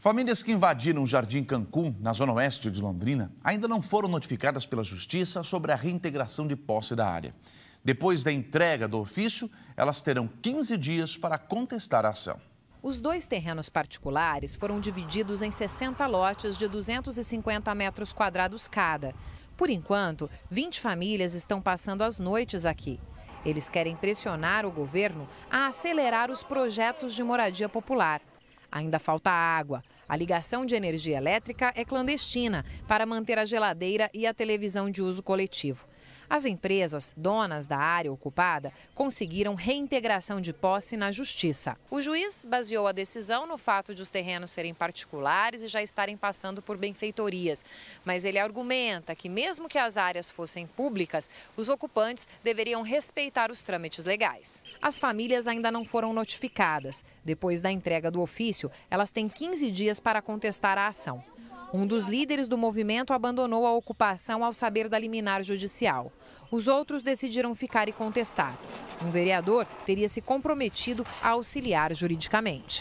Famílias que invadiram um jardim Cancún, na zona oeste de Londrina, ainda não foram notificadas pela Justiça sobre a reintegração de posse da área. Depois da entrega do ofício, elas terão 15 dias para contestar a ação. Os dois terrenos particulares foram divididos em 60 lotes de 250 metros quadrados cada. Por enquanto, 20 famílias estão passando as noites aqui. Eles querem pressionar o governo a acelerar os projetos de moradia popular. Ainda falta água. A ligação de energia elétrica é clandestina para manter a geladeira e a televisão de uso coletivo. As empresas donas da área ocupada conseguiram reintegração de posse na justiça. O juiz baseou a decisão no fato de os terrenos serem particulares e já estarem passando por benfeitorias. Mas ele argumenta que, mesmo que as áreas fossem públicas, os ocupantes deveriam respeitar os trâmites legais. As famílias ainda não foram notificadas. Depois da entrega do ofício, elas têm 15 dias para contestar a ação. Um dos líderes do movimento abandonou a ocupação ao saber da liminar judicial. Os outros decidiram ficar e contestar. Um vereador teria se comprometido a auxiliar juridicamente.